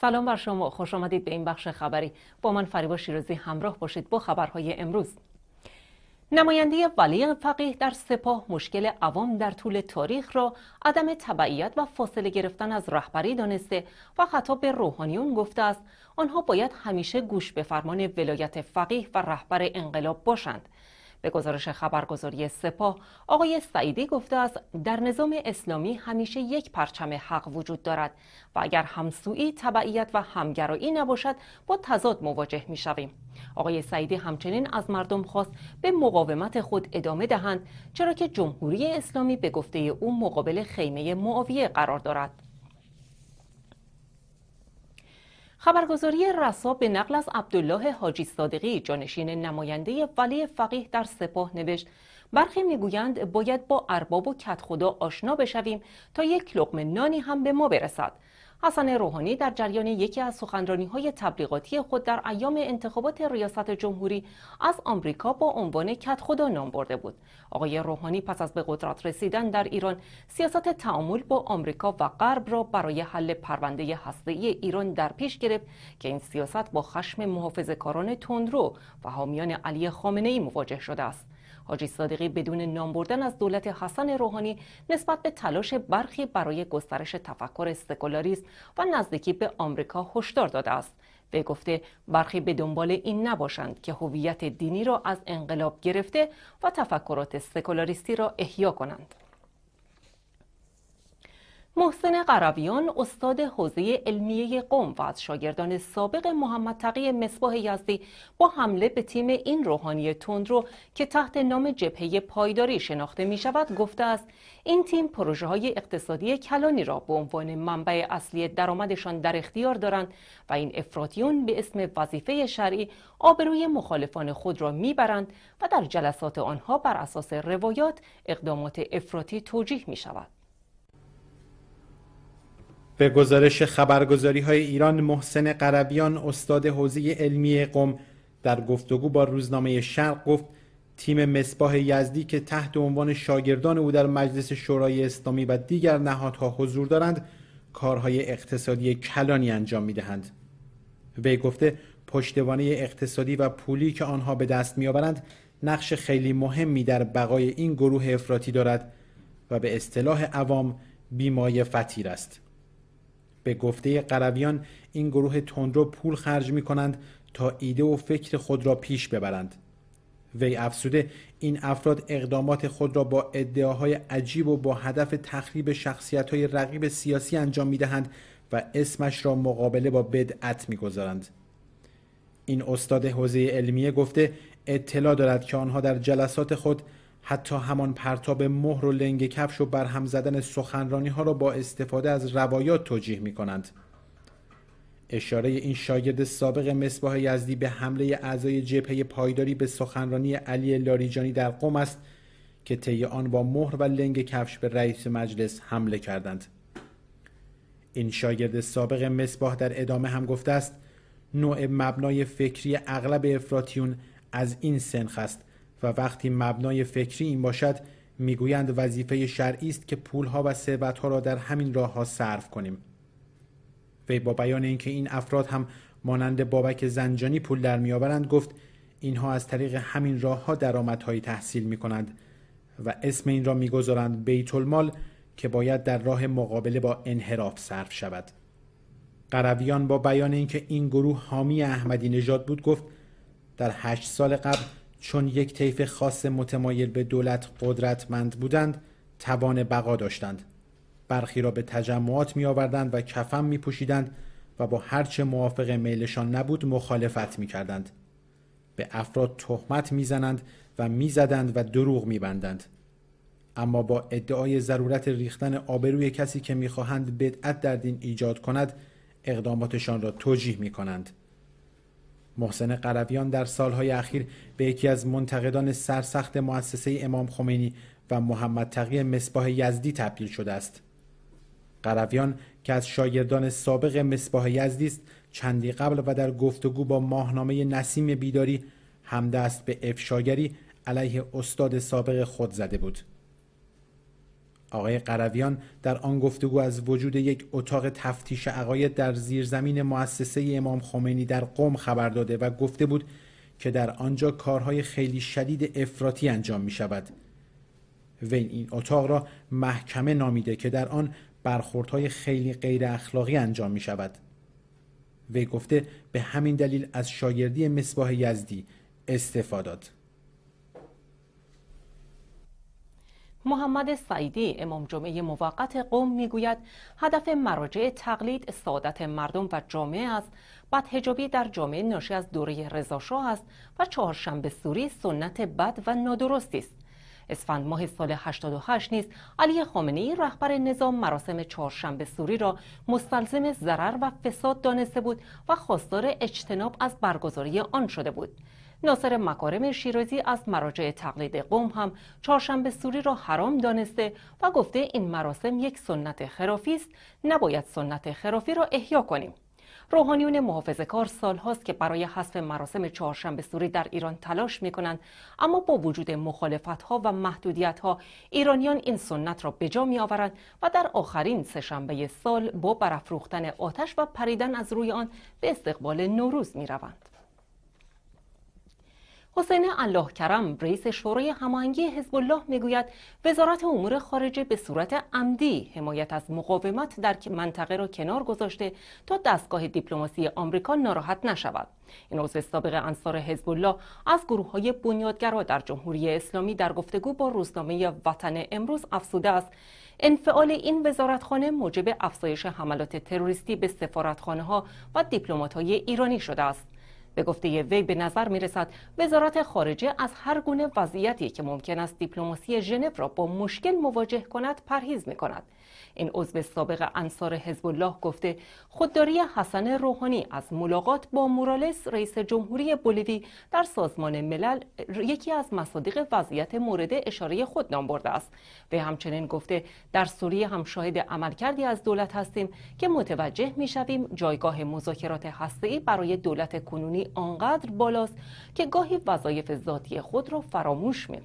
سلام بر شما خوش آمدید به این بخش خبری با من فریبا شیرازی همراه باشید با خبرهای امروز نماینده ولی فقیه در سپاه مشکل عوام در طول تاریخ را عدم تبعیت و فاصله گرفتن از رهبری دانسته و خطاب به روحانیون گفته است آنها باید همیشه گوش به فرمان ولایت فقیه و رهبر انقلاب باشند به گزارش خبرگزاری سپاه آقای سعیدی گفته است در نظام اسلامی همیشه یک پرچم حق وجود دارد و اگر همسویی تبعیت و همگرایی نباشد با تضاد مواجه می شویم. آقای سعیدی همچنین از مردم خواست به مقاومت خود ادامه دهند چرا که جمهوری اسلامی به گفته او مقابل خیمه معاویه قرار دارد خبرگزاری رسا به نقل از عبدالله حاجی صادقی جانشین نماینده ولی فقیه در سپاه نوشت برخی میگویند باید با ارباب و کت خدا آشنا بشویم تا یک لقمه نانی هم به ما برسد حسن روحانی در جریان یکی از سخنرانی های تبلیغاتی خود در ایام انتخابات ریاست جمهوری از آمریکا با عنوان کت خدا نام برده بود آقای روحانی پس از به قدرت رسیدن در ایران سیاست تعامل با آمریکا و غرب را برای حل پرونده ای ایران در پیش گرفت که این سیاست با خشم کاران تندرو و حامیان علی ای مواجه شده است حاجی صادقی بدون نام بردن از دولت حسن روحانی نسبت به تلاش برخی برای گسترش تفکر سکولاریسم و نزدیکی به آمریکا هشدار داده است به گفته برخی به دنبال این نباشند که هویت دینی را از انقلاب گرفته و تفکرات سکولاریستی را احیا کنند محسن قرابیان استاد حوزه علمیه قوم و از شاگردان سابق محمد تقی مصباح یزدی با حمله به تیم این روحانی تندرو که تحت نام جبهه پایداری شناخته می شود گفته است این تیم پروژه های اقتصادی کلانی را به عنوان منبع اصلی درآمدشان در اختیار دارند و این افراطیون به اسم وظیفه شرعی آبروی مخالفان خود را میبرند و در جلسات آنها بر اساس روایات اقدامات افراطی توجیه می شود. به گزارش خبرگزاری های ایران محسن قربیان استاد حوزه علمی قم در گفتگو با روزنامه شرق گفت تیم مصباح یزدی که تحت عنوان شاگردان او در مجلس شورای اسلامی و دیگر نهادها حضور دارند کارهای اقتصادی کلانی انجام میدهند وی گفته پشتوانه اقتصادی و پولی که آنها به دست میآورند نقش خیلی مهمی در بقای این گروه افراطی دارد و به اصطلاح عوام بیمای فتیر است به گفته قرویان این گروه تندرو پول خرج می کنند تا ایده و فکر خود را پیش ببرند وی افسوده این افراد اقدامات خود را با ادعاهای عجیب و با هدف تخریب شخصیت های رقیب سیاسی انجام می دهند و اسمش را مقابله با بدعت می گذارند. این استاد حوزه علمیه گفته اطلاع دارد که آنها در جلسات خود حتی همان پرتاب مهر و لنگ کفش و برهم زدن سخنرانی ها را با استفاده از روایات توجیه می کنند. اشاره این شاگرد سابق مصباح یزدی به حمله اعضای جبهه پایداری به سخنرانی علی لاریجانی در قم است که طی آن با مهر و لنگ کفش به رئیس مجلس حمله کردند. این شاگرد سابق مصباح در ادامه هم گفته است نوع مبنای فکری اغلب افراتیون از این سنخ است و وقتی مبنای فکری این باشد میگویند وظیفه شرعی است که پولها و ثروتها را در همین راهها صرف کنیم وی با بیان اینکه این افراد هم مانند بابک زنجانی پول در میآورند گفت اینها از طریق همین راهها درآمدهایی تحصیل می کنند و اسم این را میگذارند بیت المال که باید در راه مقابله با انحراف صرف شود قرویان با بیان اینکه این گروه حامی احمدی نژاد بود گفت در هشت سال قبل چون یک طیف خاص متمایل به دولت قدرتمند بودند توان بقا داشتند برخی را به تجمعات می آوردند و کفم می پوشیدند و با هرچه موافق میلشان نبود مخالفت می کردند. به افراد تهمت میزنند و میزدند و دروغ بندند. اما با ادعای ضرورت ریختن آبروی کسی که میخواهند بدعت در دین ایجاد کند اقداماتشان را توجیه کنند. محسن قرویان در سالهای اخیر به یکی از منتقدان سرسخت مؤسسه امام خمینی و محمد تقی مصباح یزدی تبدیل شده است. قرویان که از شاگردان سابق مصباح یزدی است چندی قبل و در گفتگو با ماهنامه نسیم بیداری همدست به افشاگری علیه استاد سابق خود زده بود. آقای قرویان در آن گفتگو از وجود یک اتاق تفتیش عقاید در زیرزمین مؤسسه امام خمینی در قم خبر داده و گفته بود که در آنجا کارهای خیلی شدید افراطی انجام می شود. وین این اتاق را محکمه نامیده که در آن برخوردهای خیلی غیر اخلاقی انجام می شود. وی گفته به همین دلیل از شاگردی مصباح یزدی استفاده داد. محمد سعیدی امام جمعه موقت قوم میگوید هدف مراجع تقلید سعادت مردم و جامعه است بدهجابی در جامعه ناشی از دوره رضاشاه است و چهارشنبه سوری سنت بد و نادرستی است اسفند ماه سال 88 نیز علی خامنه ای رهبر نظام مراسم چهارشنبه سوری را مستلزم ضرر و فساد دانسته بود و خواستار اجتناب از برگزاری آن شده بود ناصر مکارم شیرازی از مراجع تقلید قوم هم چهارشنبه سوری را حرام دانسته و گفته این مراسم یک سنت خرافی است نباید سنت خرافی را احیا کنیم روحانیون محافظه کار سال هاست که برای حذف مراسم چهارشنبه سوری در ایران تلاش می کنند اما با وجود مخالفت ها و محدودیت ها ایرانیان این سنت را به جا می آورند و در آخرین سهشنبه سال با برافروختن آتش و پریدن از روی آن به استقبال نوروز می حسین الله کرم رئیس شورای هماهنگی حزب الله میگوید وزارت امور خارجه به صورت عمدی حمایت از مقاومت در منطقه را کنار گذاشته تا دستگاه دیپلماسی آمریکا ناراحت نشود این عضو سابق انصار حزب الله از گروه های بنیادگرا در جمهوری اسلامی در گفتگو با روزنامه وطن امروز افسوده است انفعال این وزارتخانه موجب افزایش حملات تروریستی به سفارتخانه ها و دیپلمات های ایرانی شده است به گفته وی به نظر می رسد وزارت خارجه از هر گونه وضعیتی که ممکن است دیپلماسی ژنو را با مشکل مواجه کند پرهیز می کند این عضو سابق انصار حزب الله گفته خودداری حسن روحانی از ملاقات با مورالس رئیس جمهوری بولیوی در سازمان ملل یکی از مصادیق وضعیت مورد اشاره خود نام برده است و همچنین گفته در سوریه هم شاهد عملکردی از دولت هستیم که متوجه میشویم جایگاه مذاکرات هسته‌ای برای دولت کنونی آنقدر بالاست که گاهی وظایف ذاتی خود را فراموش می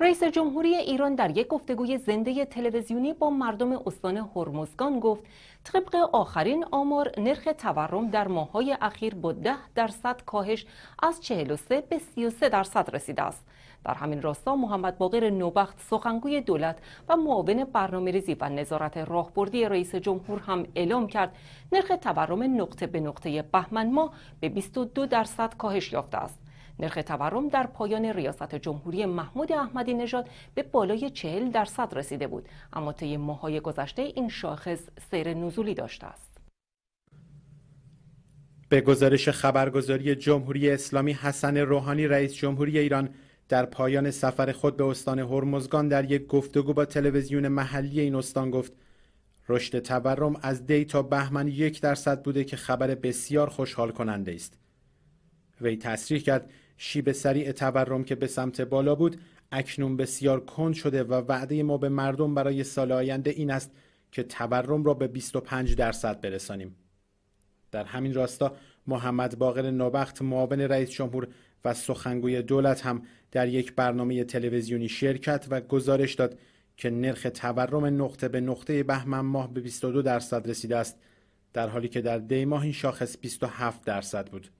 رئیس جمهوری ایران در یک گفتگوی زنده تلویزیونی با مردم استان هرمزگان گفت طبق آخرین آمار نرخ تورم در ماهای اخیر با 10 درصد کاهش از 43 به 33 درصد رسیده است در همین راستا محمد باقر نوبخت سخنگوی دولت و معاون برنامه‌ریزی و نظارت راهبردی رئیس جمهور هم اعلام کرد نرخ تورم نقطه به نقطه بهمن ماه به 22 درصد کاهش یافته است نرخ تورم در پایان ریاست جمهوری محمود احمدی نژاد به بالای 40 درصد رسیده بود اما طی ماهای گذشته این شاخص سیر نزولی داشته است به گزارش خبرگزاری جمهوری اسلامی حسن روحانی رئیس جمهوری ایران در پایان سفر خود به استان هرمزگان در یک گفتگو با تلویزیون محلی این استان گفت رشد تورم از دی تا بهمن یک درصد بوده که خبر بسیار خوشحال کننده است وی تصریح کرد شیب سریع تورم که به سمت بالا بود اکنون بسیار کند شده و وعده ما به مردم برای سال آینده این است که تورم را به 25 درصد برسانیم در همین راستا محمد باقر نوبخت معاون رئیس جمهور و سخنگوی دولت هم در یک برنامه تلویزیونی شرکت و گزارش داد که نرخ تورم نقطه به نقطه بهمن ماه به 22 درصد رسیده است در حالی که در دی ماه این شاخص 27 درصد بود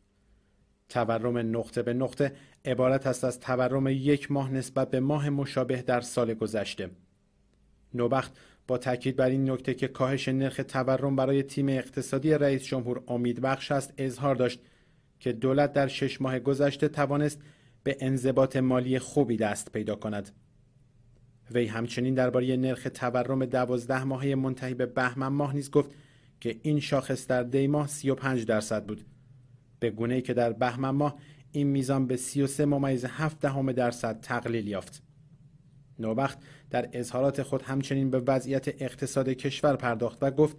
تورم نقطه به نقطه عبارت است از تورم یک ماه نسبت به ماه مشابه در سال گذشته. نوبخت با تاکید بر این نکته که کاهش نرخ تورم برای تیم اقتصادی رئیس جمهور امیدبخش است اظهار داشت که دولت در شش ماه گذشته توانست به انضباط مالی خوبی دست پیدا کند. وی همچنین درباره نرخ تورم دوازده ماهه منتهی به بهمن ماه نیز گفت که این شاخص در دی ماه 35 درصد بود. به گونه که در بهمن ماه این میزان به 33 ممیز 7 دهم درصد تقلیل یافت. نوبخت در اظهارات خود همچنین به وضعیت اقتصاد کشور پرداخت و گفت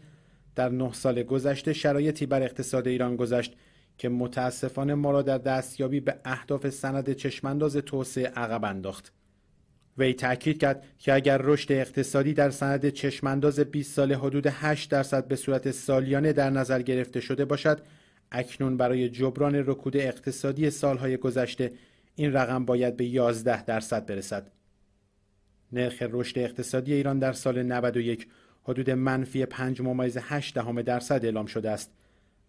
در نه سال گذشته شرایطی بر اقتصاد ایران گذشت که متاسفانه ما را در دستیابی به اهداف سند چشمانداز توسعه عقب انداخت. وی تاکید کرد که اگر رشد اقتصادی در سند چشمانداز 20 ساله حدود 8 درصد به صورت سالیانه در نظر گرفته شده باشد اکنون برای جبران رکود اقتصادی سالهای گذشته این رقم باید به 11 درصد برسد. نرخ رشد اقتصادی ایران در سال 91 حدود منفی 5 ممیز 8 دهم درصد اعلام شده است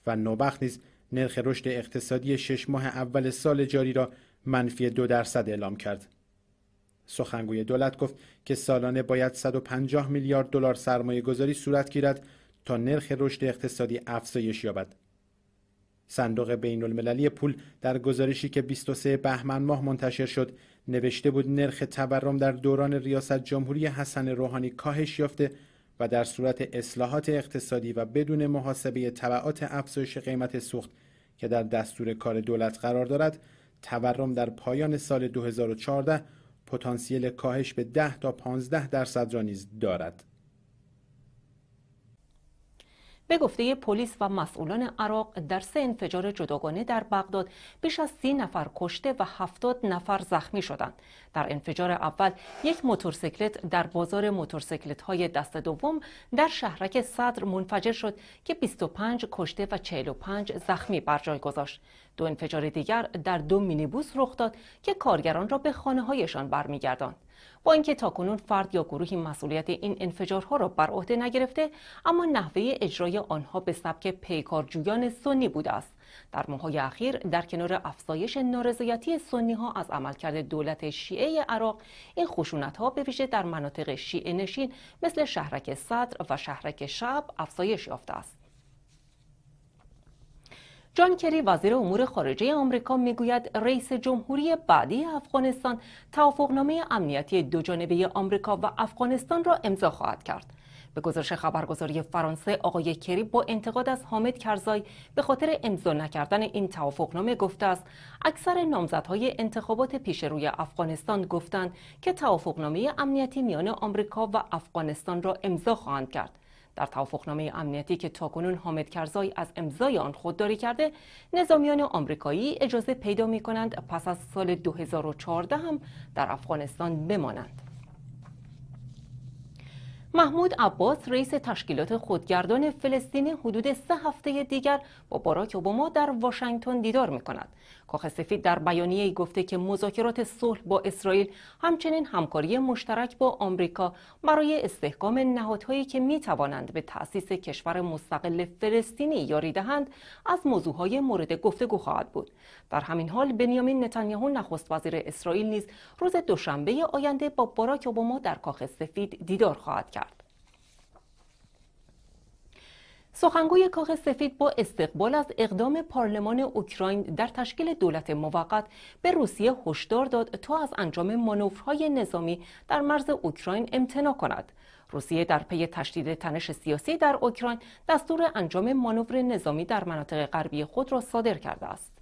و نوبخت نیز نرخ رشد اقتصادی 6 ماه اول سال جاری را منفی 2 درصد اعلام کرد. سخنگوی دولت گفت که سالانه باید 150 میلیارد دلار سرمایه گذاری صورت گیرد تا نرخ رشد اقتصادی افزایش یابد. صندوق بین المللی پول در گزارشی که 23 بهمن ماه منتشر شد نوشته بود نرخ تورم در دوران ریاست جمهوری حسن روحانی کاهش یافته و در صورت اصلاحات اقتصادی و بدون محاسبه طبعات افزایش قیمت سوخت که در دستور کار دولت قرار دارد تورم در پایان سال 2014 پتانسیل کاهش به 10 تا 15 درصد را نیز دارد. به گفته پلیس و مسئولان عراق در سه انفجار جداگانه در بغداد بیش از سی نفر کشته و هفتاد نفر زخمی شدند در انفجار اول یک موتورسیکلت در بازار موتورسیکلت های دست دوم در شهرک صدر منفجر شد که 25 کشته و 45 زخمی بر جای گذاشت دو انفجار دیگر در دو مینیبوس رخ داد که کارگران را به خانه هایشان برمیگرداند با اینکه تاکنون فرد یا گروهی مسئولیت این انفجارها را بر عهده نگرفته اما نحوه اجرای آنها به سبک پیکارجویان سنی بوده است در ماههای اخیر در کنار افزایش نارضایتی سنی ها از عملکرد دولت شیعه عراق این خشونت ها به ویژه در مناطق شیعه نشین مثل شهرک صدر و شهرک شب افزایش یافته است جان کری وزیر امور خارجه آمریکا میگوید رئیس جمهوری بعدی افغانستان توافقنامه امنیتی دوجانبه آمریکا و افغانستان را امضا خواهد کرد به گزارش خبرگزاری فرانسه آقای کری با انتقاد از حامد کرزای به خاطر امضا نکردن این توافقنامه گفته است اکثر نامزدهای انتخابات پیش روی افغانستان گفتند که توافقنامه امنیتی میان آمریکا و افغانستان را امضا خواهند کرد در توافقنامه امنیتی که تاکنون حامد کرزای از امضای آن خودداری کرده نظامیان آمریکایی اجازه پیدا می کنند پس از سال 2014 هم در افغانستان بمانند محمود عباس رئیس تشکیلات خودگردان فلسطینی حدود سه هفته دیگر با باراک اوباما در واشنگتن دیدار می کاخ سفید در بیانیه گفته که مذاکرات صلح با اسرائیل همچنین همکاری مشترک با آمریکا برای استحکام نهادهایی که می توانند به تأسیس کشور مستقل فلسطینی یاری دهند از موضوعهای مورد گفتگو خواهد بود. در همین حال بنیامین نتانیاهو نخست وزیر اسرائیل نیز روز دوشنبه آینده با باراک اوباما در کاخ سفید دیدار خواهد کرد. سخنگوی کاخ سفید با استقبال از اقدام پارلمان اوکراین در تشکیل دولت موقت به روسیه هشدار داد تا از انجام مانورهای نظامی در مرز اوکراین امتناع کند. روسیه در پی تشدید تنش سیاسی در اوکراین دستور انجام مانور نظامی در مناطق غربی خود را صادر کرده است.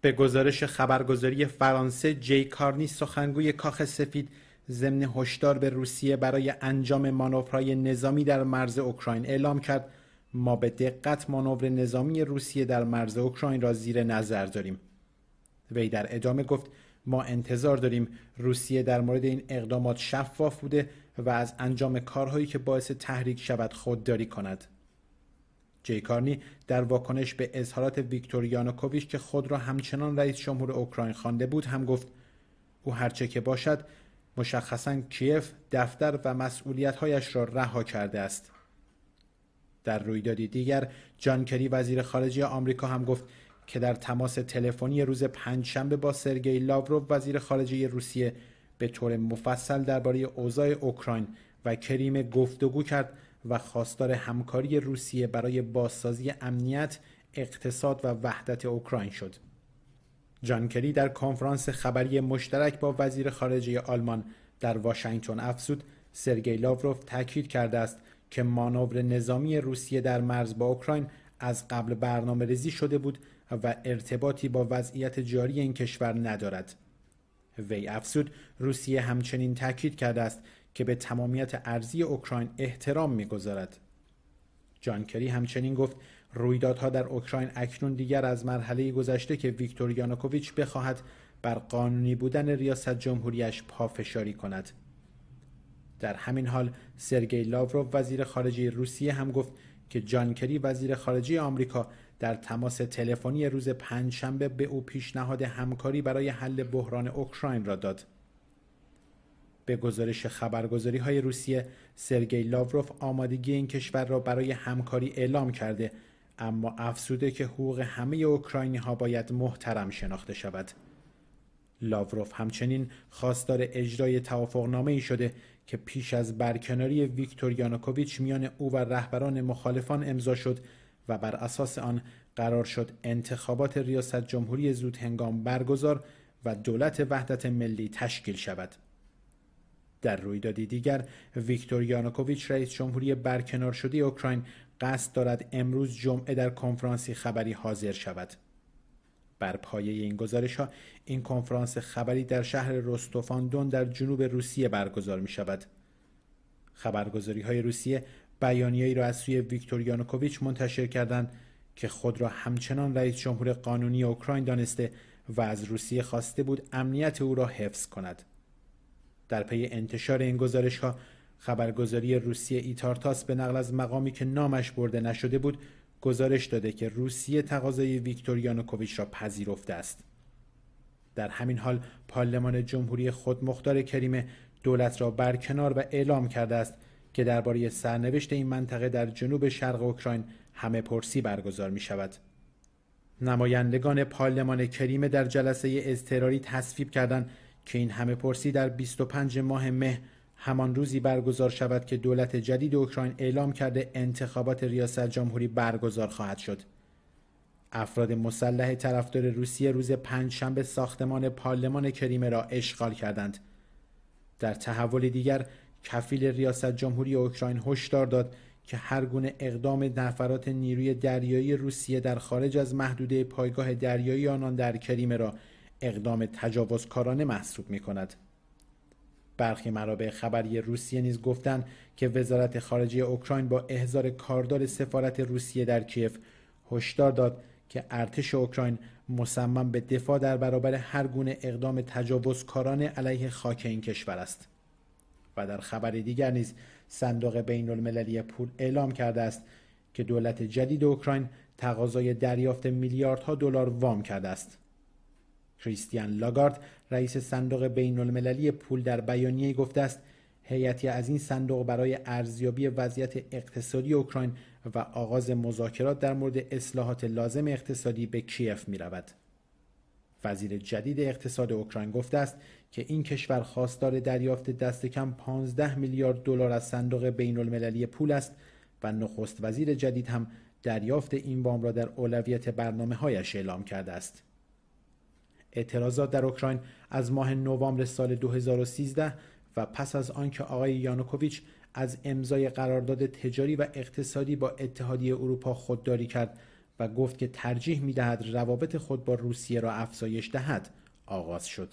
به گزارش خبرگزاری فرانسه جی کارنی سخنگوی کاخ سفید ضمن هشدار به روسیه برای انجام مانورهای نظامی در مرز اوکراین اعلام کرد ما به دقت مانور نظامی روسیه در مرز اوکراین را زیر نظر داریم وی در ادامه گفت ما انتظار داریم روسیه در مورد این اقدامات شفاف بوده و از انجام کارهایی که باعث تحریک شود خودداری کند جیکارنی در واکنش به اظهارات یانوکوویچ که خود را همچنان رئیس جمهور اوکراین خوانده بود هم گفت او هرچه که باشد مشخصا کیف دفتر و مسئولیتهایش را رها کرده است در رویدادی دیگر جان کری وزیر خارجه آمریکا هم گفت که در تماس تلفنی روز پنجشنبه با سرگئی لاوروف وزیر خارجه روسیه به طور مفصل درباره اوضاع اوکراین و کریم گفتگو کرد و خواستار همکاری روسیه برای بازسازی امنیت، اقتصاد و وحدت اوکراین شد. جان کری در کنفرانس خبری مشترک با وزیر خارجه آلمان در واشنگتن افزود سرگی لاوروف تاکید کرده است که مانور نظامی روسیه در مرز با اوکراین از قبل برنامه ریزی شده بود و ارتباطی با وضعیت جاری این کشور ندارد. وی افزود روسیه همچنین تاکید کرده است که به تمامیت ارزی اوکراین احترام میگذارد. جان کری همچنین گفت رویدادها در اوکراین اکنون دیگر از مرحله گذشته که ویکتور یانوکوویچ بخواهد بر قانونی بودن ریاست جمهوریش پافشاری کند در همین حال سرگی لاوروف وزیر خارجه روسیه هم گفت که جان کری وزیر خارجه آمریکا در تماس تلفنی روز پنجشنبه به او پیشنهاد همکاری برای حل بحران اوکراین را داد به گزارش خبرگزاری های روسیه سرگی لاوروف آمادگی این کشور را برای همکاری اعلام کرده اما افزوده که حقوق همه اوکراینی ها باید محترم شناخته شود. لاوروف همچنین خواستار اجرای توافقنامه ای شده که پیش از برکناری ویکتور یانوکوویچ میان او و رهبران مخالفان امضا شد و بر اساس آن قرار شد انتخابات ریاست جمهوری زود هنگام برگزار و دولت وحدت ملی تشکیل شود. در رویدادی دیگر ویکتور یانوکوویچ رئیس جمهوری برکنار شده اوکراین قصد دارد امروز جمعه در کنفرانسی خبری حاضر شود بر پایه این گزارش ها این کنفرانس خبری در شهر رستوفاندون در جنوب روسیه برگزار می شود خبرگزاری های روسیه بیانیه‌ای را از سوی ویکتور منتشر کردند که خود را همچنان رئیس جمهور قانونی اوکراین دانسته و از روسیه خواسته بود امنیت او را حفظ کند در پی انتشار این گزارش ها خبرگزاری روسیه ایتارتاس به نقل از مقامی که نامش برده نشده بود گزارش داده که روسیه تقاضای ویکتور یانوکوویچ را پذیرفته است در همین حال پارلمان جمهوری خود مختار کریمه دولت را برکنار و اعلام کرده است که درباره سرنوشت این منطقه در جنوب شرق اوکراین همه پرسی برگزار می شود. نمایندگان پارلمان کریمه در جلسه اضطراری تصفیب کردند که این همه پرسی در 25 ماه مه همان روزی برگزار شود که دولت جدید اوکراین اعلام کرده انتخابات ریاست جمهوری برگزار خواهد شد. افراد مسلح طرفدار روسیه روز پنجشنبه ساختمان پارلمان کریمه را اشغال کردند. در تحول دیگر کفیل ریاست جمهوری اوکراین هشدار داد که هر گونه اقدام نفرات نیروی دریایی روسیه در خارج از محدوده پایگاه دریایی آنان در کریمه را اقدام تجاوزکارانه محسوب می کند. برخی منابع خبری روسیه نیز گفتند که وزارت خارجه اوکراین با احضار کاردار سفارت روسیه در کیف هشدار داد که ارتش اوکراین مصمم به دفاع در برابر هر گونه اقدام تجاوزکارانه علیه خاک این کشور است و در خبر دیگر نیز صندوق بین المللی پول اعلام کرده است که دولت جدید اوکراین تقاضای دریافت میلیاردها دلار وام کرده است. کریستیان لاگارد رئیس صندوق بین المللی پول در بیانیه گفته است هیئتی از این صندوق برای ارزیابی وضعیت اقتصادی اوکراین و آغاز مذاکرات در مورد اصلاحات لازم اقتصادی به کیف می رود. وزیر جدید اقتصاد اوکراین گفته است که این کشور خواستار دریافت دست کم 15 میلیارد دلار از صندوق بین المللی پول است و نخست وزیر جدید هم دریافت این وام را در اولویت برنامه هایش اعلام کرده است. اعتراضات در اوکراین از ماه نوامبر سال 2013 و پس از آنکه آقای یانوکوویچ از امضای قرارداد تجاری و اقتصادی با اتحادیه اروپا خودداری کرد و گفت که ترجیح دهد روابط خود با روسیه را افزایش دهد آغاز شد.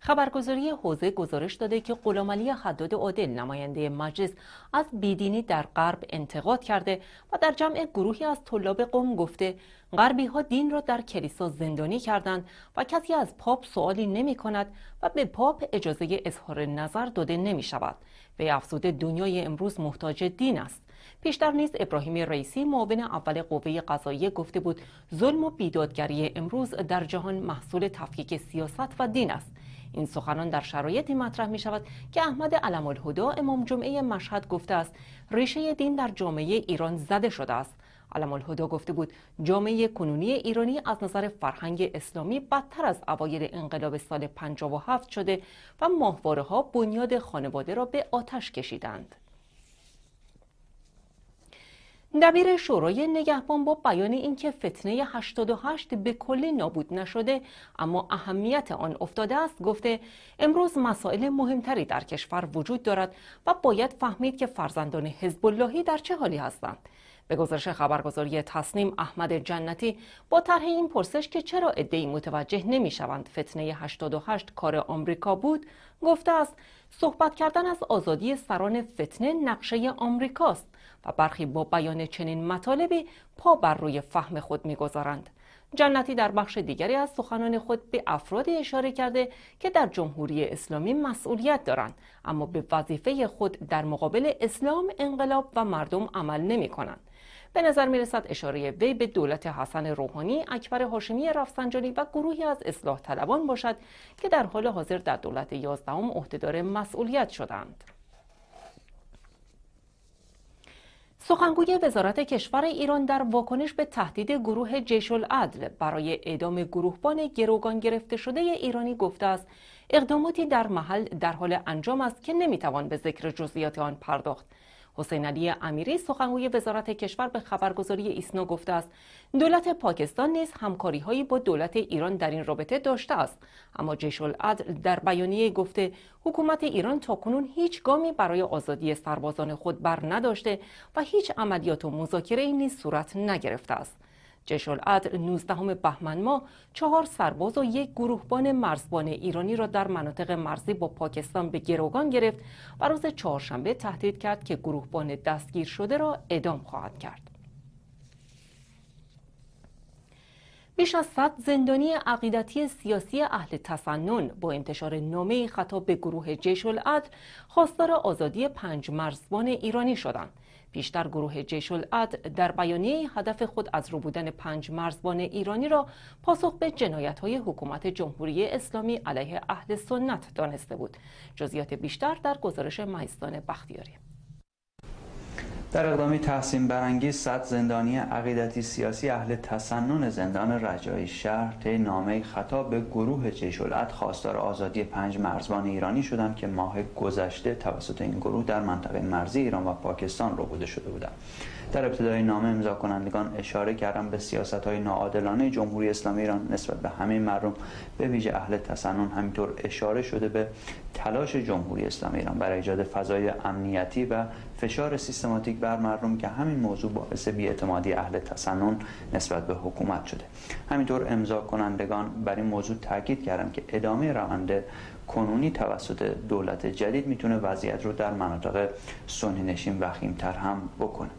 خبرگزاری حوزه گزارش داده که غلامعلی حداد عادل نماینده مجلس از بیدینی در غرب انتقاد کرده و در جمع گروهی از طلاب قوم گفته غربی ها دین را در کلیسا زندانی کردند و کسی از پاپ سوالی نمی کند و به پاپ اجازه اظهار نظر داده نمی شود. به افزوده دنیای امروز محتاج دین است. پیشتر نیز ابراهیم رئیسی معاون اول قوه قضاییه گفته بود ظلم و بیدادگری امروز در جهان محصول تفکیک سیاست و دین است این سخنان در شرایطی مطرح می شود که احمد علم الهدا امام جمعه مشهد گفته است ریشه دین در جامعه ایران زده شده است علم الهدا گفته بود جامعه کنونی ایرانی از نظر فرهنگ اسلامی بدتر از اوایل انقلاب سال 57 شده و ماهواره ها بنیاد خانواده را به آتش کشیدند دبیر شورای نگهبان با بیان اینکه فتنه 88 به کلی نابود نشده اما اهمیت آن افتاده است گفته امروز مسائل مهمتری در کشور وجود دارد و باید فهمید که فرزندان حزب اللهی در چه حالی هستند به گزارش خبرگزاری تصنیم احمد جنتی با طرح این پرسش که چرا عدهای متوجه نمیشوند فتنه 88 کار آمریکا بود گفته است صحبت کردن از آزادی سران فتنه نقشه آمریکاست و برخی با بیان چنین مطالبی پا بر روی فهم خود میگذارند جنتی در بخش دیگری از سخنان خود به افرادی اشاره کرده که در جمهوری اسلامی مسئولیت دارند اما به وظیفه خود در مقابل اسلام انقلاب و مردم عمل نمی کنند. به نظر می رسد اشاره وی به دولت حسن روحانی، اکبر هاشمی رفسنجانی و گروهی از اصلاح طلبان باشد که در حال حاضر در دولت یازدهم عهدهدار مسئولیت شدند. سخنگوی وزارت کشور ایران در واکنش به تهدید گروه جیش العدل برای اعدام گروهبان گروگان گرفته شده ایرانی گفته است اقداماتی در محل در حال انجام است که نمیتوان به ذکر جزئیات آن پرداخت حسین علی امیری سخنگوی وزارت کشور به خبرگزاری ایسنا گفته است دولت پاکستان نیز همکاری هایی با دولت ایران در این رابطه داشته است اما جیش العدل در بیانیه گفته حکومت ایران تاکنون هیچ گامی برای آزادی سربازان خود بر نداشته و هیچ عملیات و مذاکره نیز صورت نگرفته است جشالعدل 19 بهمن ماه چهار سرباز و یک گروهبان مرزبان ایرانی را در مناطق مرزی با پاکستان به گروگان گرفت و روز چهارشنبه تهدید کرد که گروهبان دستگیر شده را ادام خواهد کرد. بیش از صد زندانی عقیدتی سیاسی اهل تسنن با انتشار نامه خطاب به گروه جیش العدل خواستار آزادی پنج مرزبان ایرانی شدند. بیشتر گروه جیش العدل در بیانیه هدف خود از رو بودن پنج مرزبان ایرانی را پاسخ به جنایت های حکومت جمهوری اسلامی علیه اهل سنت دانسته بود. جزئیات بیشتر در گزارش مایستان بختیاری. در اقدامی تحسین برانگیز صد زندانی عقیدتی سیاسی اهل تسنن زندان رجایی شهر طی نامه خطاب به گروه چشولت خواستار آزادی پنج مرزبان ایرانی شدند که ماه گذشته توسط این گروه در منطقه مرزی ایران و پاکستان رو بوده شده بودند در ابتدای نامه امضا کنندگان اشاره کردم به سیاست های ناعادلانه جمهوری اسلامی ایران نسبت به همه مردم به ویژه اهل تسنن همینطور اشاره شده به تلاش جمهوری اسلامی ایران برای ایجاد فضای امنیتی و فشار سیستماتیک بر مردم که همین موضوع باعث بیاعتمادی اهل تسنن نسبت به حکومت شده همینطور امضا کنندگان بر این موضوع تاکید کردم که ادامه روند کنونی توسط دولت جدید میتونه وضعیت رو در مناطق سنی نشین تر هم بکنه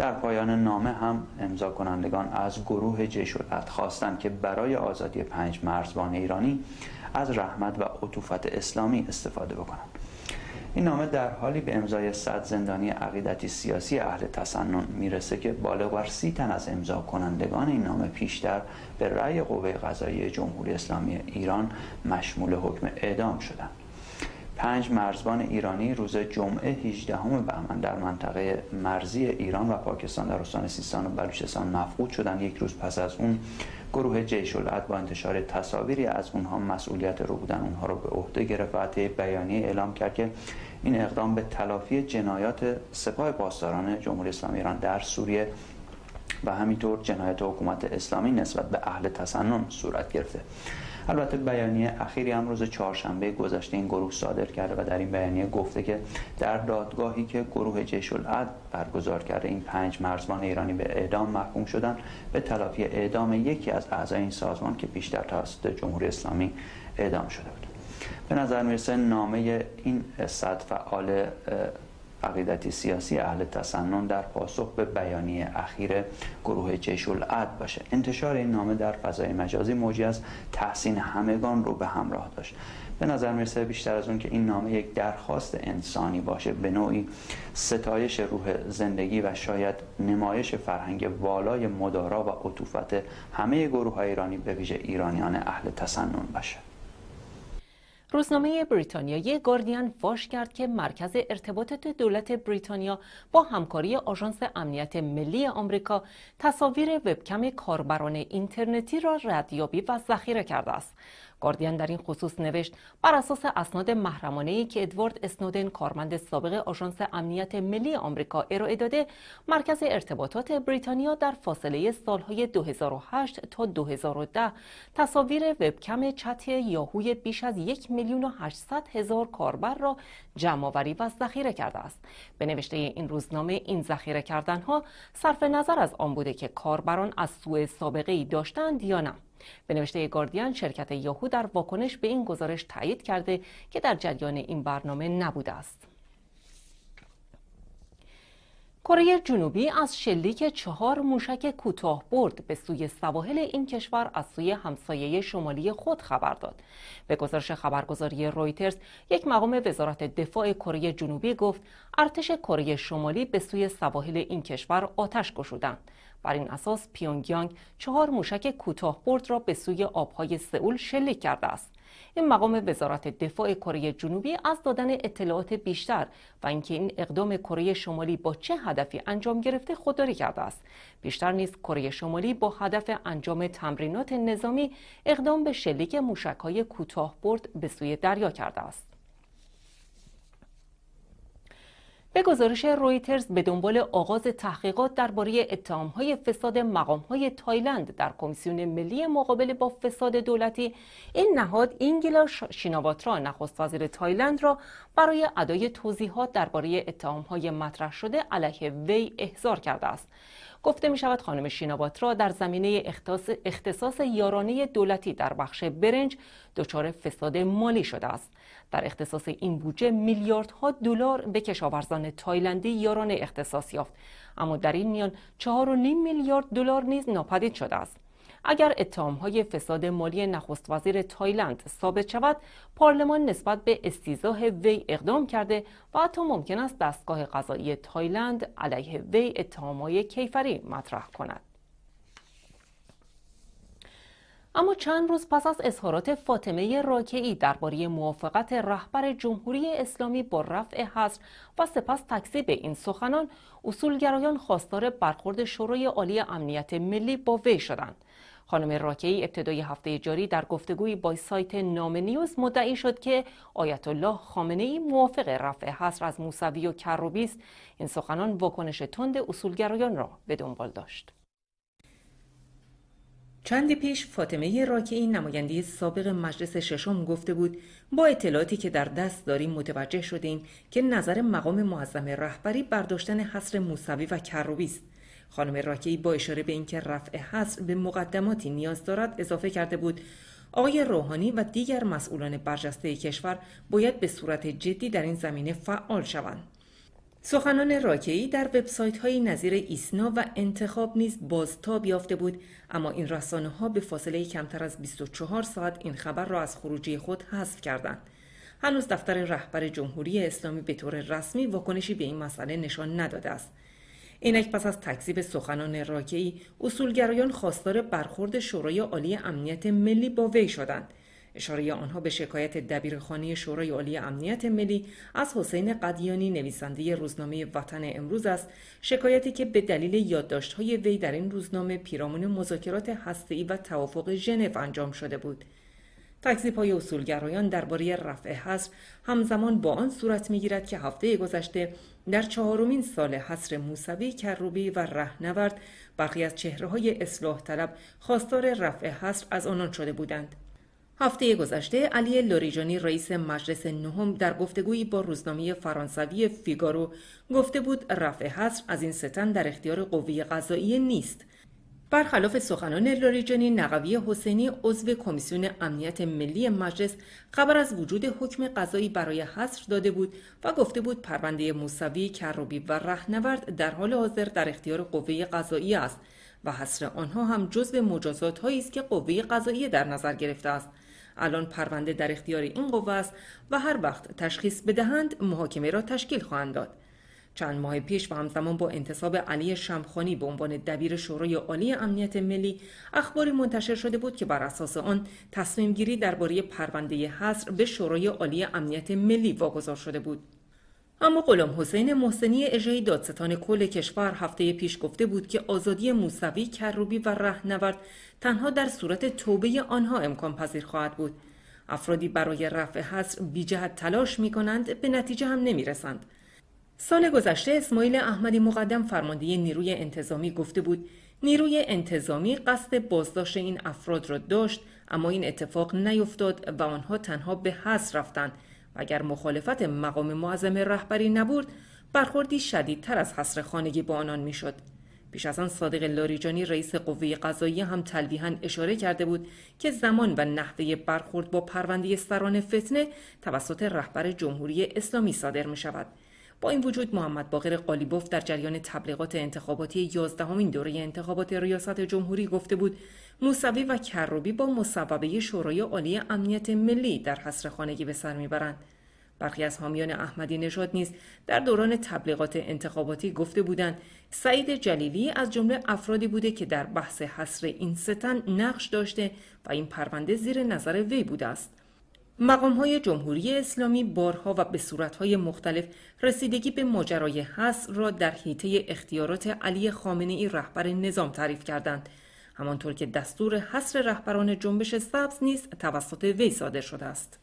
در پایان نامه هم امضا کنندگان از گروه جیش خواستند که برای آزادی پنج مرزبان ایرانی از رحمت و عطوفت اسلامی استفاده بکنند این نامه در حالی به امضای صد زندانی عقیدتی سیاسی اهل تسنن میرسه که بالغ بر سی تن از امضا کنندگان این نامه پیشتر به رأی قوه قضایی جمهوری اسلامی ایران مشمول حکم اعدام شدند پنج مرزبان ایرانی روز جمعه 18 بهمن در منطقه مرزی ایران و پاکستان در استان سیستان و بلوچستان مفقود شدند یک روز پس از اون گروه جیش با انتشار تصاویری از اونها مسئولیت رو بودن اونها رو به عهده گرفت و بیانیه اعلام کرد که این اقدام به تلافی جنایات سپاه پاسداران جمهوری اسلامی ایران در سوریه و همینطور جنایت حکومت اسلامی نسبت به اهل تسنن صورت گرفته البته بیانیه اخیری هم روز چهارشنبه گذشته این گروه صادر کرده و در این بیانیه گفته که در دادگاهی که گروه جیش العدل برگزار کرده این پنج مرزبان ایرانی به اعدام محکوم شدن به تلافی اعدام یکی از اعضای این سازمان که بیشتر توسط جمهوری اسلامی اعدام شده بود به نظر میرسه نامه این صد فعال عقیدتی سیاسی اهل تسنن در پاسخ به بیانیه اخیر گروه جیش العد باشه انتشار این نامه در فضای مجازی موجی از تحسین همگان رو به همراه داشت به نظر میرسه بیشتر از اون که این نامه یک درخواست انسانی باشه به نوعی ستایش روح زندگی و شاید نمایش فرهنگ والای مدارا و عطوفت همه گروه های ایرانی به ویژه ایرانیان اهل تسنن باشه روزنامه بریتانیایی گاردین فاش کرد که مرکز ارتباطات دولت بریتانیا با همکاری آژانس امنیت ملی آمریکا تصاویر وبکم کاربران اینترنتی را ردیابی و ذخیره کرده است گاردین در این خصوص نوشت بر اساس اسناد محرمانه ای که ادوارد اسنودن کارمند سابق آژانس امنیت ملی آمریکا ارائه داده مرکز ارتباطات بریتانیا در فاصله سالهای 2008 تا 2010 تصاویر وبکم چت یاهوی بیش از یک میلیون و هزار کاربر را جمعآوری و ذخیره کرده است به نوشته این روزنامه این ذخیره ها صرف نظر از آن بوده که کاربران از سوء سابقه ای داشتند یا نه به نوشته گاردین شرکت یاهو در واکنش به این گزارش تایید کرده که در جریان این برنامه نبوده است کره جنوبی از شلیک چهار موشک کوتاه برد به سوی سواحل این کشور از سوی همسایه شمالی خود خبر داد. به گزارش خبرگزاری رویترز، یک مقام وزارت دفاع کره جنوبی گفت ارتش کره شمالی به سوی سواحل این کشور آتش گشودند. بر این اساس پیونگیانگ چهار موشک کوتاه برد را به سوی آبهای سئول شلیک کرده است. این مقام وزارت دفاع کره جنوبی از دادن اطلاعات بیشتر و اینکه این اقدام کره شمالی با چه هدفی انجام گرفته خودداری کرده است بیشتر نیز کره شمالی با هدف انجام تمرینات نظامی اقدام به شلیک موشکهای کوتاه برد به سوی دریا کرده است به گزارش رویترز به دنبال آغاز تحقیقات درباره اتهامهای فساد مقامهای تایلند در کمیسیون ملی مقابله با فساد دولتی این نهاد اینگلا شیناواترا نخست وزیر تایلند را برای ادای توضیحات درباره اتهامهای مطرح شده علیه وی احضار کرده است گفته می شود خانم شیناواترا در زمینه اختصاص یارانه دولتی در بخش برنج دچار فساد مالی شده است در اختصاص این بودجه میلیاردها دلار به کشاورزان تایلندی یاران اختصاص یافت اما در این میان 4.5 میلیارد دلار نیز ناپدید شده است اگر های فساد مالی نخست وزیر تایلند ثابت شود پارلمان نسبت به استیزاه وی اقدام کرده و حتی ممکن است دستگاه قضایی تایلند علیه وی های کیفری مطرح کند اما چند روز پس از اظهارات فاطمه راکعی درباره موافقت رهبر جمهوری اسلامی با رفع حصر و سپس تکذیب این سخنان اصولگرایان خواستار برخورد شورای عالی امنیت ملی با وی شدند خانم راکعی ابتدای هفته جاری در گفتگویی با سایت نام نیوز مدعی شد که آیت الله خامنه ای موافق رفع حصر از موسوی و کروبی است این سخنان واکنش تند اصولگرایان را به دنبال داشت چندی پیش فاطمه راکعی نماینده سابق مجلس ششم گفته بود با اطلاعاتی که در دست داریم متوجه شدیم که نظر مقام معظم رهبری برداشتن حصر موسوی و کروبی است خانم راکعی با اشاره به اینکه رفع حصر به مقدماتی نیاز دارد اضافه کرده بود آقای روحانی و دیگر مسئولان برجسته کشور باید به صورت جدی در این زمینه فعال شوند سخنان راکعی در وبسایت های نظیر ایسنا و انتخاب نیز بازتاب یافته بود اما این رسانه ها به فاصله کمتر از 24 ساعت این خبر را از خروجی خود حذف کردند هنوز دفتر رهبر جمهوری اسلامی به طور رسمی واکنشی به این مسئله نشان نداده است اینک پس از تکذیب سخنان راکعی اصولگرایان خواستار برخورد شورای عالی امنیت ملی با وی شدند اشاره آنها به شکایت دبیرخانه شورای عالی امنیت ملی از حسین قدیانی نویسنده روزنامه وطن امروز است شکایتی که به دلیل یادداشت‌های وی در این روزنامه پیرامون مذاکرات هسته‌ای و توافق ژنو انجام شده بود تکذیب های اصولگرایان درباره رفع حصر همزمان با آن صورت میگیرد که هفته گذشته در چهارمین سال حصر موسوی کروبی و رهنورد برخی از چهره های اصلاح طلب خواستار رفع حصر از آنان شده بودند هفته گذشته علی لوریجانی رئیس مجلس نهم در گفتگویی با روزنامه فرانسوی فیگارو گفته بود رفع حصر از این ستن در اختیار قوه قضاییه نیست برخلاف سخنان لوریجانی نقوی حسینی عضو کمیسیون امنیت ملی مجلس خبر از وجود حکم قضایی برای حصر داده بود و گفته بود پرونده موسوی کروبی و رهنورد در حال حاضر در اختیار قوه قضایی است و حصر آنها هم جزو مجازات هایی است که قوه قضاییه در نظر گرفته است الان پرونده در اختیار این قوه است و هر وقت تشخیص بدهند محاکمه را تشکیل خواهند داد چند ماه پیش و همزمان با انتصاب علی شمخانی به عنوان دبیر شورای عالی امنیت ملی اخباری منتشر شده بود که بر اساس آن تصمیم گیری درباره پرونده حصر به شورای عالی امنیت ملی واگذار شده بود اما غلام حسین محسنی اجرایی دادستان کل کشور هفته پیش گفته بود که آزادی موسوی، کروبی و رهنورد تنها در صورت توبه آنها امکان پذیر خواهد بود. افرادی برای رفع حصر بیجهت تلاش می کنند به نتیجه هم نمی رسند. سال گذشته اسماعیل احمدی مقدم فرمانده نیروی انتظامی گفته بود نیروی انتظامی قصد بازداشت این افراد را داشت اما این اتفاق نیفتاد و آنها تنها به حصر رفتند اگر مخالفت مقام معظم رهبری نبود برخوردی شدیدتر از حصر خانگی با آنان میشد پیش از آن صادق لاریجانی رئیس قوه قضایی هم تلویحا اشاره کرده بود که زمان و نحوه برخورد با پرونده سران فتنه توسط رهبر جمهوری اسلامی صادر می شود با این وجود محمد باقر قالیبوف در جریان تبلیغات انتخاباتی 11 دوره انتخابات ریاست جمهوری گفته بود موسوی و کروبی با مصوبه شورای عالی امنیت ملی در حصر خانگی به سر میبرند برخی از حامیان احمدی نژاد نیز در دوران تبلیغات انتخاباتی گفته بودند سعید جلیلی از جمله افرادی بوده که در بحث حصر این ستن نقش داشته و این پرونده زیر نظر وی بوده است مقام های جمهوری اسلامی بارها و به صورت های مختلف رسیدگی به ماجرای حس را در حیطه اختیارات علی خامنه ای رهبر نظام تعریف کردند همانطور که دستور حصر رهبران جنبش سبز نیز توسط وی صادر شده است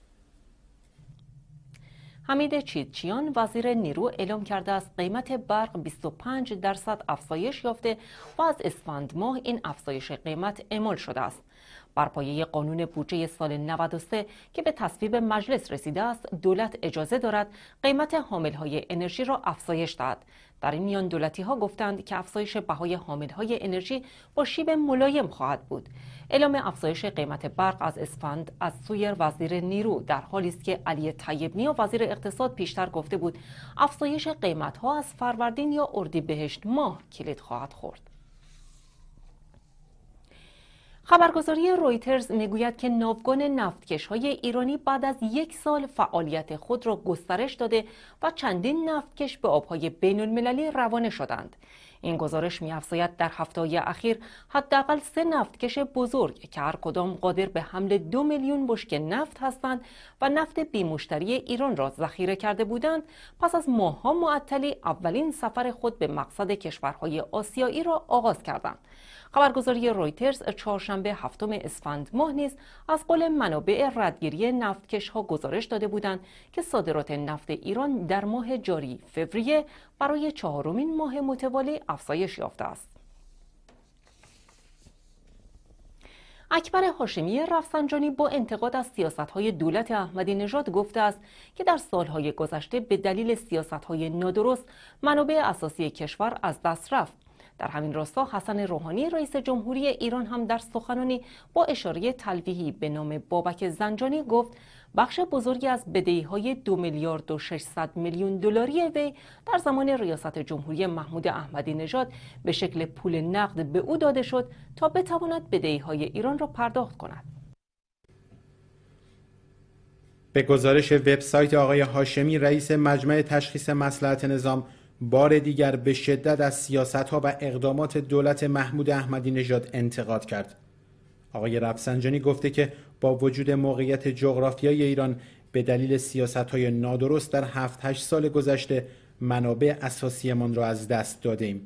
حمید چیتچیان وزیر نیرو اعلام کرده است قیمت برق 25 درصد افزایش یافته و از اسفند ماه این افزایش قیمت اعمال شده است بر پایه قانون بودجه سال 93 که به تصویب مجلس رسیده است دولت اجازه دارد قیمت حامل های انرژی را افزایش دهد در این میان دولتی ها گفتند که افزایش بهای حامل های انرژی با شیب ملایم خواهد بود اعلام افزایش قیمت برق از اسفند از سوی وزیر نیرو در حالی است که علی طیب نیا وزیر اقتصاد پیشتر گفته بود افزایش قیمت ها از فروردین یا اردیبهشت ماه کلید خواهد خورد خبرگزاری رویترز میگوید که ناوگان های ایرانی بعد از یک سال فعالیت خود را گسترش داده و چندین نفتکش به آبهای بین المللی روانه شدند. این گزارش میافزاید در هفته اخیر حداقل سه نفتکش بزرگ که هر کدام قادر به حمل دو میلیون بشک نفت هستند و نفت بیمشتری ایران را ذخیره کرده بودند پس از ماهها معطلی اولین سفر خود به مقصد کشورهای آسیایی را آغاز کردند خبرگزاری رویترز چهارشنبه هفتم اسفند ماه نیز از قول منابع ردگیری نفتکش گزارش داده بودند که صادرات نفت ایران در ماه جاری فوریه برای چهارمین ماه متوالی افزایش یافته است. اکبر هاشمی رفسنجانی با انتقاد از های دولت احمدی نژاد گفته است که در سالهای گذشته به دلیل های نادرست منابع اساسی کشور از دست رفت در همین راستا حسن روحانی رئیس جمهوری ایران هم در سخنانی با اشاره تلویحی به نام بابک زنجانی گفت بخش بزرگی از بدهی های دو میلیارد و 600 میلیون دلاری وی در زمان ریاست جمهوری محمود احمدی نژاد به شکل پول نقد به او داده شد تا بتواند بدهی های ایران را پرداخت کند. به گزارش وبسایت آقای هاشمی رئیس مجمع تشخیص مسلحت نظام بار دیگر به شدت از سیاست ها و اقدامات دولت محمود احمدی نژاد انتقاد کرد. آقای رفسنجانی گفته که با وجود موقعیت جغرافیای ایران به دلیل سیاست های نادرست در 7 8 سال گذشته منابع اساسیمان را از دست دادیم.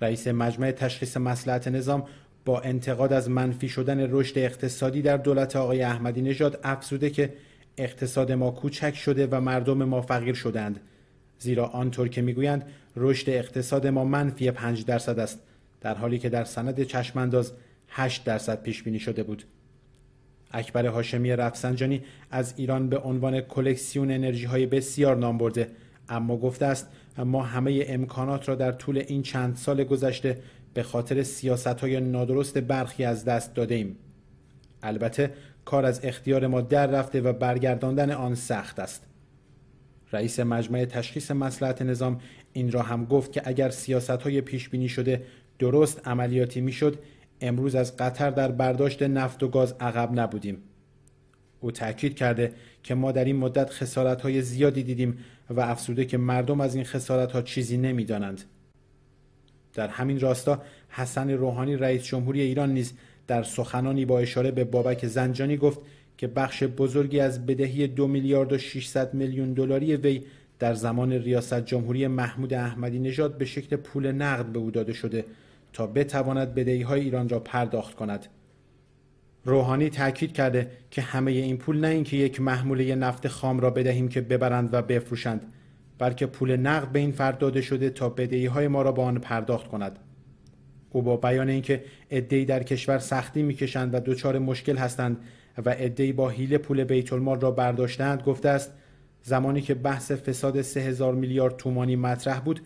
رئیس مجمع تشخیص مسلحت نظام با انتقاد از منفی شدن رشد اقتصادی در دولت آقای احمدی نژاد افزوده که اقتصاد ما کوچک شده و مردم ما فقیر شدند. زیرا آنطور که میگویند رشد اقتصاد ما منفی 5 درصد است در حالی که در سند چشمانداز 8 درصد پیش بینی شده بود اکبر هاشمی رفسنجانی از ایران به عنوان کلکسیون انرژی های بسیار نام برده اما گفته است ما همه امکانات را در طول این چند سال گذشته به خاطر سیاست های نادرست برخی از دست داده ایم. البته کار از اختیار ما در رفته و برگرداندن آن سخت است. رئیس مجمع تشخیص مسلحت نظام این را هم گفت که اگر سیاست های پیش بینی شده درست عملیاتی میشد امروز از قطر در برداشت نفت و گاز عقب نبودیم او تاکید کرده که ما در این مدت خسارت های زیادی دیدیم و افسوده که مردم از این خسارت ها چیزی نمیدانند در همین راستا حسن روحانی رئیس جمهوری ایران نیز در سخنانی با اشاره به بابک زنجانی گفت که بخش بزرگی از بدهی دو میلیارد و 600 میلیون دلاری وی در زمان ریاست جمهوری محمود احمدی نژاد به شکل پول نقد به او داده شده تا بتواند بدهی های ایران را پرداخت کند. روحانی تاکید کرده که همه این پول نه اینکه یک محموله نفت خام را بدهیم که ببرند و بفروشند بلکه پول نقد به این فرد داده شده تا بدهی های ما را به آن پرداخت کند. او با بیان اینکه عدهای در کشور سختی میکشند و دچار مشکل هستند و عدهای با حیله پول بیت را برداشتند گفته است زمانی که بحث فساد 3000 میلیارد تومانی مطرح بود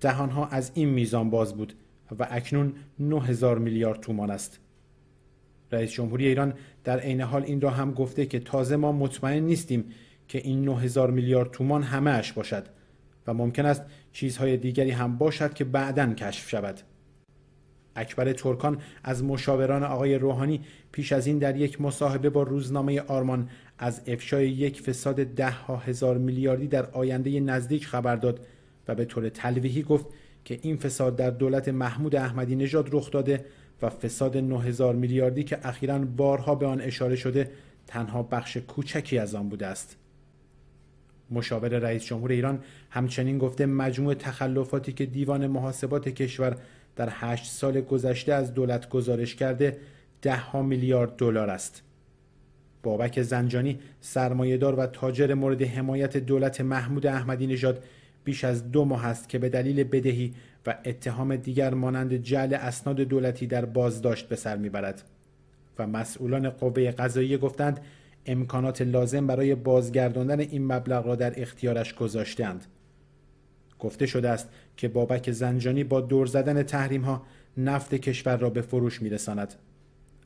دهانها از این میزان باز بود و اکنون 9000 میلیارد تومان است رئیس جمهوری ایران در عین حال این را هم گفته که تازه ما مطمئن نیستیم که این 9000 میلیارد تومان همه اش باشد و ممکن است چیزهای دیگری هم باشد که بعدا کشف شود اکبر ترکان از مشاوران آقای روحانی پیش از این در یک مصاحبه با روزنامه آرمان از افشای یک فساد ده ها هزار میلیاردی در آینده نزدیک خبر داد و به طور تلویحی گفت که این فساد در دولت محمود احمدی نژاد رخ داده و فساد 9000 میلیاردی که اخیرا بارها به آن اشاره شده تنها بخش کوچکی از آن بوده است. مشاور رئیس جمهور ایران همچنین گفته مجموع تخلفاتی که دیوان محاسبات کشور در هشت سال گذشته از دولت گزارش کرده ده ها میلیارد دلار است. بابک زنجانی سرمایهدار و تاجر مورد حمایت دولت محمود احمدی نژاد بیش از دو ماه است که به دلیل بدهی و اتهام دیگر مانند جعل اسناد دولتی در بازداشت به سر میبرد و مسئولان قوه قضاییه گفتند امکانات لازم برای بازگرداندن این مبلغ را در اختیارش گذاشتند. گفته شده است که بابک زنجانی با دور زدن تحریم ها نفت کشور را به فروش میرساند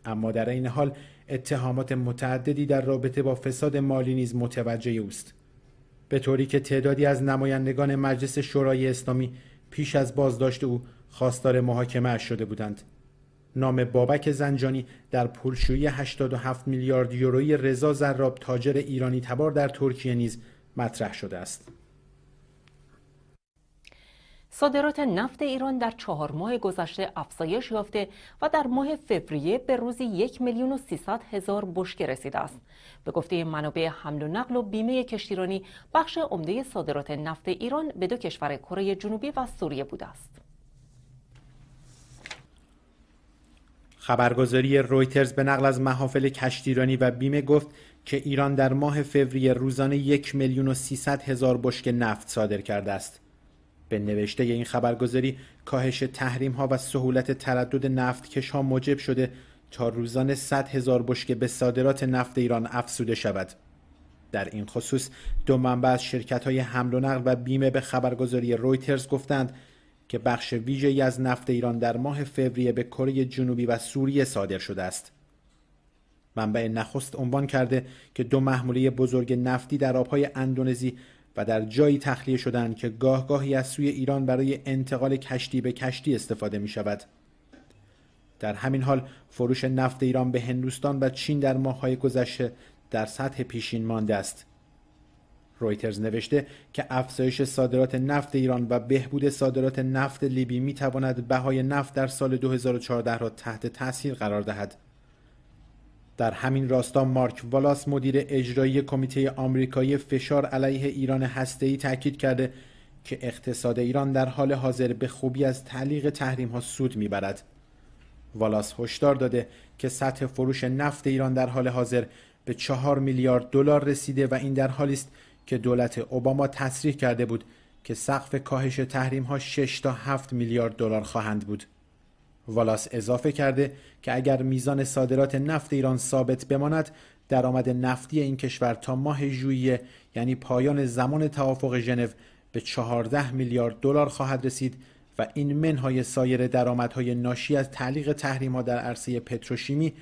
اما در این حال اتهامات متعددی در رابطه با فساد مالی نیز متوجه اوست به طوری که تعدادی از نمایندگان مجلس شورای اسلامی پیش از بازداشت او خواستار محاکمه اش شده بودند نام بابک زنجانی در پولشویی 87 میلیارد یورویی رضا زراب تاجر ایرانی تبار در ترکیه نیز مطرح شده است صادرات نفت ایران در چهار ماه گذشته افزایش یافته و در ماه فوریه به روزی یک میلیون و سیصد هزار بشکه رسیده است. به گفته منابع حمل و نقل و بیمه کشتیرانی بخش عمده صادرات نفت ایران به دو کشور کره جنوبی و سوریه بوده است. خبرگزاری رویترز به نقل از محافل کشتیرانی و بیمه گفت که ایران در ماه فوریه روزانه یک میلیون و سیصد هزار بشکه نفت صادر کرده است. به نوشته این خبرگزاری کاهش تحریم ها و سهولت تردد کش ها موجب شده تا روزان 100 هزار بشکه به صادرات نفت ایران افزوده شود. در این خصوص دو منبع از شرکت های حمل و نقل و بیمه به خبرگزاری رویترز گفتند که بخش ویژه‌ای از نفت ایران در ماه فوریه به کره جنوبی و سوریه صادر شده است. منبع نخست عنوان کرده که دو محموله بزرگ نفتی در آبهای اندونزی و در جایی تخلیه شدند که گاه گاهی از سوی ایران برای انتقال کشتی به کشتی استفاده می شود. در همین حال فروش نفت ایران به هندوستان و چین در های گذشته در سطح پیشین مانده است. رویترز نوشته که افزایش صادرات نفت ایران و بهبود صادرات نفت لیبی می تواند بهای نفت در سال 2014 را تحت تاثیر قرار دهد. در همین راستا مارک والاس مدیر اجرایی کمیته آمریکایی فشار علیه ایران هسته‌ای تاکید کرده که اقتصاد ایران در حال حاضر به خوبی از تعلیق تحریم ها سود میبرد. والاس هشدار داده که سطح فروش نفت ایران در حال حاضر به چهار میلیارد دلار رسیده و این در حالی است که دولت اوباما تصریح کرده بود که سقف کاهش تحریم ها 6 تا 7 میلیارد دلار خواهند بود. والاس اضافه کرده که اگر میزان صادرات نفت ایران ثابت بماند درآمد نفتی این کشور تا ماه ژوئیه یعنی پایان زمان توافق ژنو به 14 میلیارد دلار خواهد رسید و این منهای سایر درآمدهای ناشی از تعلیق تحریمها در عرصه پتروشیمی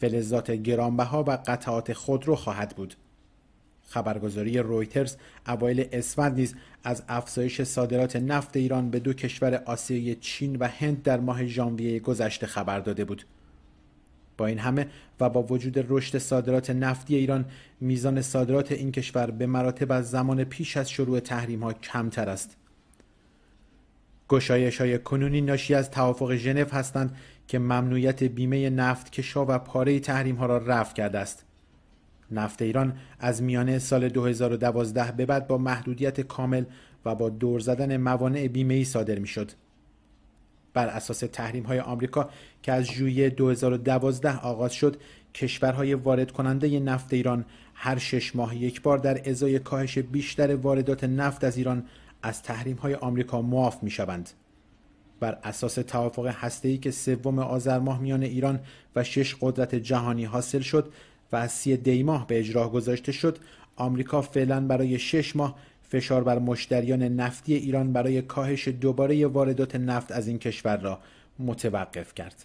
فلزات گرانبها و قطعات خودرو خواهد بود خبرگزاری رویترز اوایل اسفند نیز از افزایش صادرات نفت ایران به دو کشور آسیای چین و هند در ماه ژانویه گذشته خبر داده بود با این همه و با وجود رشد صادرات نفتی ایران میزان صادرات این کشور به مراتب از زمان پیش از شروع تحریم ها کمتر است گشایش های کنونی ناشی از توافق ژنو هستند که ممنوعیت بیمه نفت کشا و پاره تحریم ها را رفع کرده است نفت ایران از میانه سال 2012 به بعد با محدودیت کامل و با دور زدن موانع بیمه ای صادر میشد. بر اساس تحریم های آمریکا که از ژوئیه 2012 آغاز شد، کشورهای وارد کننده نفت ایران هر شش ماه یک بار در ازای کاهش بیشتر واردات نفت از ایران از تحریم های آمریکا معاف می شوند. بر اساس توافق هسته‌ای که سوم آذر ماه میان ایران و شش قدرت جهانی حاصل شد و از سی دیماه به اجرا گذاشته شد آمریکا فعلا برای شش ماه فشار بر مشتریان نفتی ایران برای کاهش دوباره واردات نفت از این کشور را متوقف کرد.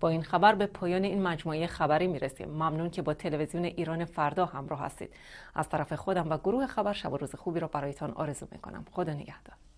با این خبر به پایان این مجموعه خبری میرسیم ممنون که با تلویزیون ایران فردا همراه هستید از طرف خودم و گروه خبر شب و روز خوبی را برایتان آرزو میکنم خدا نگهدار